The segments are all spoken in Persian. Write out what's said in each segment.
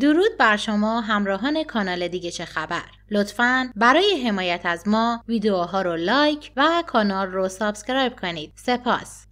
درود بر شما همراهان کانال دیگه چه خبر لطفا برای حمایت از ما ویدیوها رو لایک و کانال رو سابسکرایب کنید سپاس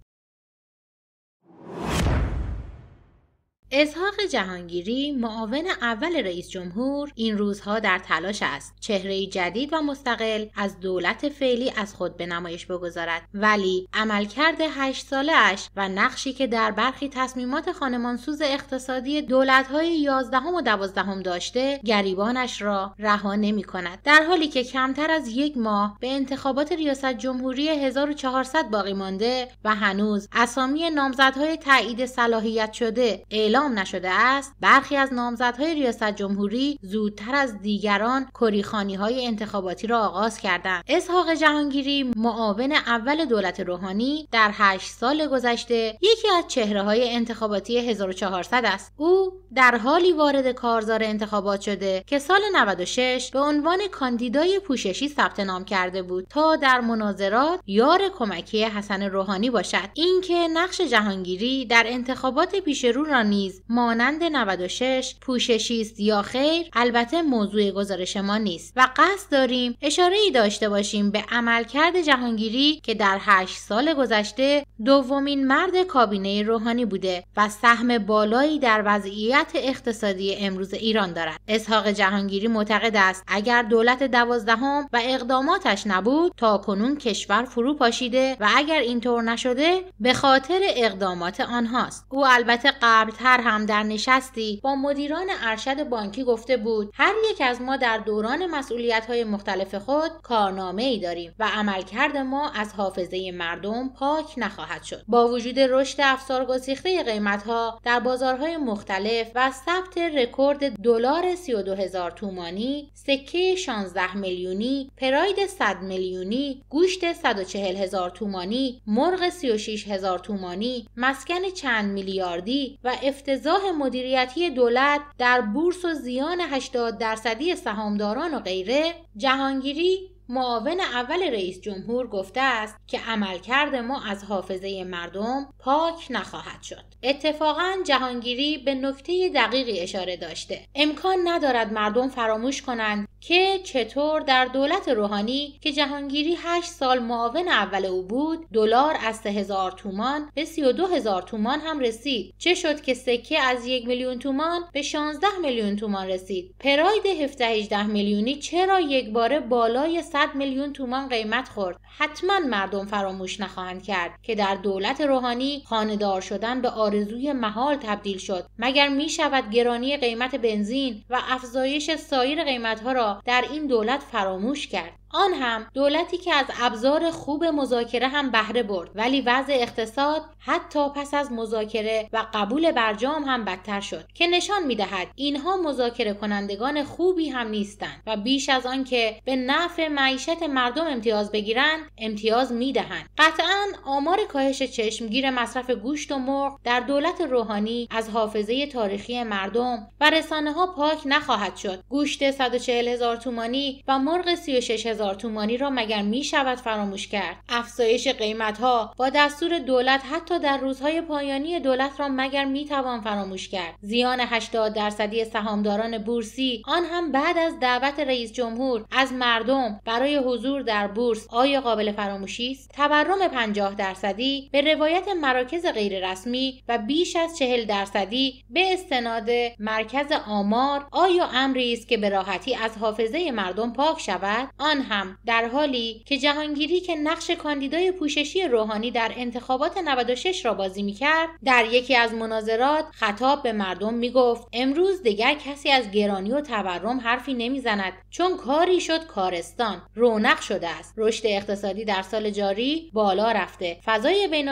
اسحاق جهانگیری معاون اول رئیس جمهور این روزها در تلاش است چهره جدید و مستقل از دولت فعلی از خود به نمایش بگذارد ولی عملکرد هشت ساله اش و نقشی که در برخی تصمیمات خانمانسوز اقتصادی دولتهای یازدهم و دوازدهم داشته گریبانش را رها نمی کند در حالی که کمتر از یک ماه به انتخابات ریاست جمهوری 1400 باقی مانده و هنوز اسامی نامزدهای تایید صلاحیت شده اعلام اعلام نشده است برخی از نامزدهای ریاست جمهوری زودتر از دیگران کریخانی های انتخاباتی را آغاز کردند اسحاق جهانگیری معاون اول دولت روحانی در 8 سال گذشته یکی از چهره های انتخاباتی 1400 است او در حالی وارد کارزار انتخابات شده که سال 96 به عنوان کاندیدای پوششی ثبت نام کرده بود تا در مناظرات یار کمکی حسن روحانی باشد اینکه نقش جهانگیری در انتخابات پیشرو را مانند 96 پوششی است یا خیر البته موضوع گزارش ما نیست و قصد داریم اشاره ای داشته باشیم به عملکرد جهانگیری که در 8 سال گذشته دومین مرد کابینه روحانی بوده و سهم بالایی در وضعیت اقتصادی امروز ایران دارد اسحاق جهانگیری معتقد است اگر دولت دوازدهم و اقداماتش نبود تا کنون کشور فرو پاشیده و اگر اینطور نشده به خاطر اقدامات آنهاست او البته قبلتر آخر هم در نشستی با مدیران ارشد بانکی گفته بود هر یک از ما در دوران مسئولیت های مختلف خود کارنامه ای داریم و عملکرد ما از حافظه مردم پاک نخواهد شد با وجود رشد افسار گسیخته قیمت ها در بازارهای مختلف و ثبت رکورد دلار 32 هزار تومانی سکه 16 میلیونی پراید 100 میلیونی گوشت 140 هزار تومانی مرغ 36 هزار تومانی مسکن چند میلیاردی و افت افتضاح مدیریتی دولت در بورس و زیان 80 درصدی سهامداران و غیره جهانگیری معاون اول رئیس جمهور گفته است که عملکرد ما از حافظه مردم پاک نخواهد شد. اتفاقا جهانگیری به نکته دقیقی اشاره داشته. امکان ندارد مردم فراموش کنند که چطور در دولت روحانی که جهانگیری 8 سال معاون اول او بود دلار از 3000 تومان به 32000 تومان هم رسید چه شد که سکه از 1 میلیون تومان به 16 میلیون تومان رسید پراید 17 18 میلیونی چرا یک باره بالای 100 میلیون تومان قیمت خورد حتما مردم فراموش نخواهند کرد که در دولت روحانی خانهدار شدن به آرزوی محال تبدیل شد مگر می شود گرانی قیمت بنزین و افزایش سایر ها را در این دولت فراموش کرد آن هم دولتی که از ابزار خوب مذاکره هم بهره برد ولی وضع اقتصاد حتی پس از مذاکره و قبول برجام هم بدتر شد که نشان میدهد اینها مذاکره کنندگان خوبی هم نیستند و بیش از آنکه به نفع معیشت مردم امتیاز بگیرند امتیاز میدهند قطعا آمار کاهش چشمگیر مصرف گوشت و مرغ در دولت روحانی از حافظه تاریخی مردم و رسانه ها پاک نخواهد شد گوشت 140 هزار تومانی و مرغ 36 هزار تومانی را مگر می شود فراموش کرد افزایش قیمت ها با دستور دولت حتی در روزهای پایانی دولت را مگر می توان فراموش کرد زیان 80 درصدی سهامداران بورسی آن هم بعد از دعوت رئیس جمهور از مردم برای حضور در بورس آیا قابل فراموشی است تورم 50 درصدی به روایت مراکز غیررسمی و بیش از 40 درصدی به استناد مرکز آمار آیا امری است که به راحتی از حافظه مردم پاک شود آن هم در حالی که جهانگیری که نقش کاندیدای پوششی روحانی در انتخابات 96 را بازی میکرد در یکی از مناظرات خطاب به مردم گفت امروز دیگر کسی از گرانی و تورم حرفی نمیزند چون کاری شد کارستان رونق شده است رشد اقتصادی در سال جاری بالا رفته فضای بین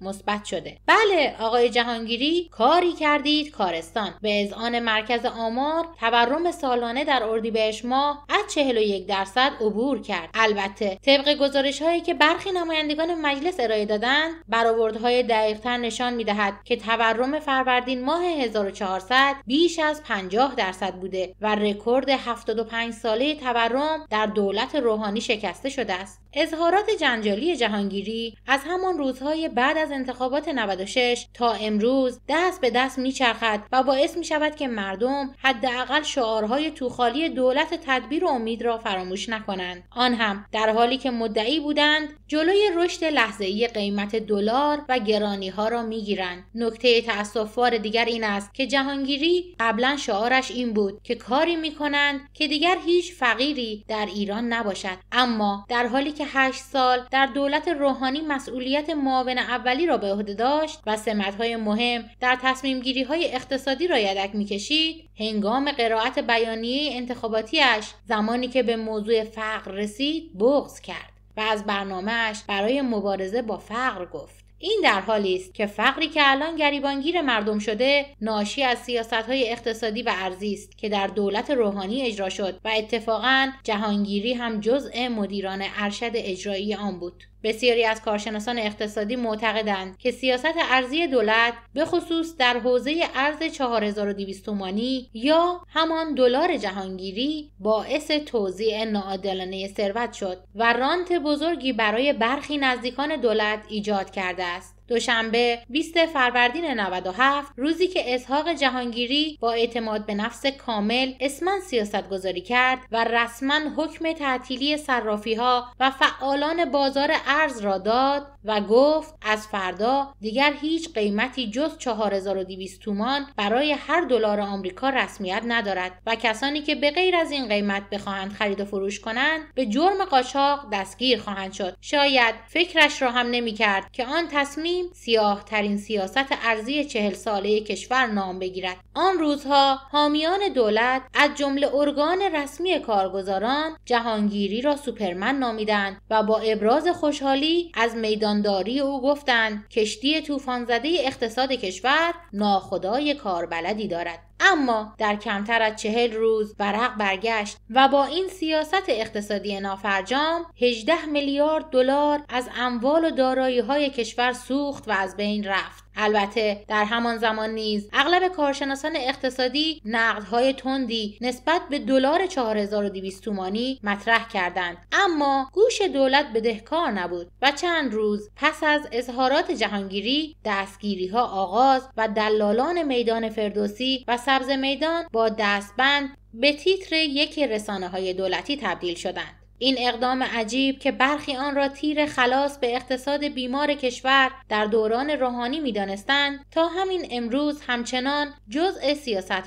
مثبت شده بله آقای جهانگیری کاری کردید کارستان به اذعان مرکز آمار تورم سالانه در اردیبهشت ماه از 41 درصد عبور کرد البته طبق گزارش هایی که برخی نمایندگان مجلس ارائه دادند برآوردهای دقیقتر نشان میدهد که تورم فروردین ماه 1400 بیش از 50 درصد بوده و رکورد 75 ساله تورم در دولت روحانی شکسته شده است اظهارات جنجالی جهانگیری از همان روزهای بعد از انتخابات 96 تا امروز دست به دست میچرخد و باعث می که مردم حداقل شعارهای توخالی دولت تدبیر و امید را فراموش نکنند نکنند آن هم در حالی که مدعی بودند جلوی رشد لحظه قیمت دلار و گرانی ها را می نکته تاسفبار دیگر این است که جهانگیری قبلا شعارش این بود که کاری می کنند که دیگر هیچ فقیری در ایران نباشد اما در حالی که هشت سال در دولت روحانی مسئولیت معاون اولی را به عهده داشت و های مهم در تصمیم های اقتصادی را یدک میکشید هنگام قرائت بیانیه انتخاباتیش زمانی که به موضوع فقر رسید بغض کرد و از برنامهش برای مبارزه با فقر گفت این در حالی است که فقری که الان گریبانگیر مردم شده ناشی از های اقتصادی و ارزی است که در دولت روحانی اجرا شد و اتفاقا جهانگیری هم جزء مدیران ارشد اجرایی آن بود بسیاری از کارشناسان اقتصادی معتقدند که سیاست ارزی دولت به خصوص در حوزه ارز 4200 تومانی یا همان دلار جهانگیری باعث توزیع ناعادلانه ثروت شد و رانت بزرگی برای برخی نزدیکان دولت ایجاد کرده است دوشنبه 20 فروردین 97 روزی که اسحاق جهانگیری با اعتماد به نفس کامل اسمن سیاست گذاری کرد و رسما حکم تعطیلی صرافی ها و فعالان بازار ارز را داد و گفت از فردا دیگر هیچ قیمتی جز 4200 تومان برای هر دلار آمریکا رسمیت ندارد و کسانی که به غیر از این قیمت بخواهند خرید و فروش کنند به جرم قاچاق دستگیر خواهند شد شاید فکرش را هم نمی کرد که آن تصمیم کنیم سیاه ترین سیاست ارزی چهل ساله کشور نام بگیرد آن روزها حامیان دولت از جمله ارگان رسمی کارگزاران جهانگیری را سوپرمن نامیدند و با ابراز خوشحالی از میدانداری او گفتند کشتی طوفان زده اقتصاد کشور ناخدای کاربلدی دارد اما در کمتر از چهل روز ورق برگشت و با این سیاست اقتصادی نافرجام 18 میلیارد دلار از اموال و دارایی های کشور سوخت و از بین رفت البته در همان زمان نیز اغلب کارشناسان اقتصادی نقدهای تندی نسبت به دلار 4200 تومانی مطرح کردند اما گوش دولت بدهکار نبود و چند روز پس از اظهارات جهانگیری دستگیری ها آغاز و دلالان میدان فردوسی و سبز میدان با دستبند به تیتر یک رسانه های دولتی تبدیل شدند. این اقدام عجیب که برخی آن را تیر خلاص به اقتصاد بیمار کشور در دوران روحانی میدانستند تا همین امروز همچنان جزء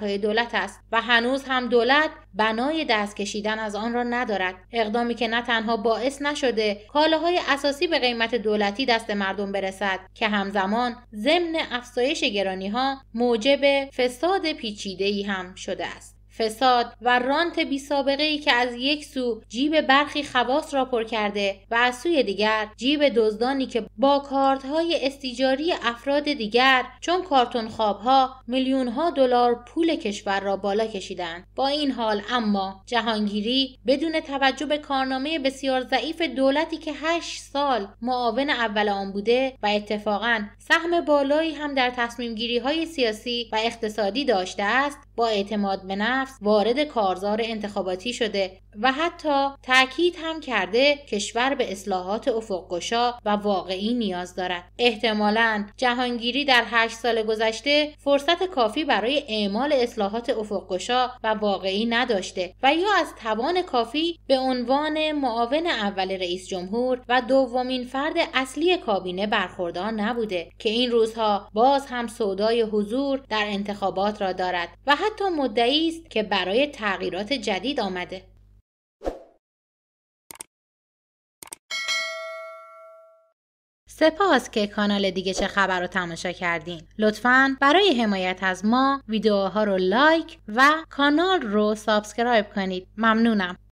های دولت است و هنوز هم دولت بنای دست کشیدن از آن را ندارد اقدامی که نه تنها باعث نشده کالاهای اساسی به قیمت دولتی دست مردم برسد که همزمان ضمن افزایش گرانی ها موجب فساد پیچیده ای هم شده است فساد و رانت بی سابقه ای که از یک سو جیب برخی خواص را پر کرده و از سوی دیگر جیب دزدانی که با کارتهای استیجاری افراد دیگر چون کارتون خوابها میلیون ها دلار پول کشور را بالا کشیدند با این حال اما جهانگیری بدون توجه به کارنامه بسیار ضعیف دولتی که 8 سال معاون اول آن بوده و اتفاقا سهم بالایی هم در تصمیم های سیاسی و اقتصادی داشته است با اعتماد به نفس وارد کارزار انتخاباتی شده و حتی تاکید هم کرده کشور به اصلاحات افقگشا و واقعی نیاز دارد احتمالا جهانگیری در هشت سال گذشته فرصت کافی برای اعمال اصلاحات افقگشا و واقعی نداشته و یا از توان کافی به عنوان معاون اول رئیس جمهور و دومین فرد اصلی کابینه برخوردار نبوده که این روزها باز هم سودای حضور در انتخابات را دارد و حتی مدعی است که برای تغییرات جدید آمده سپاس که کانال دیگه چه خبر رو تماشا کردین لطفا برای حمایت از ما ویدیوها رو لایک و کانال رو سابسکرایب کنید ممنونم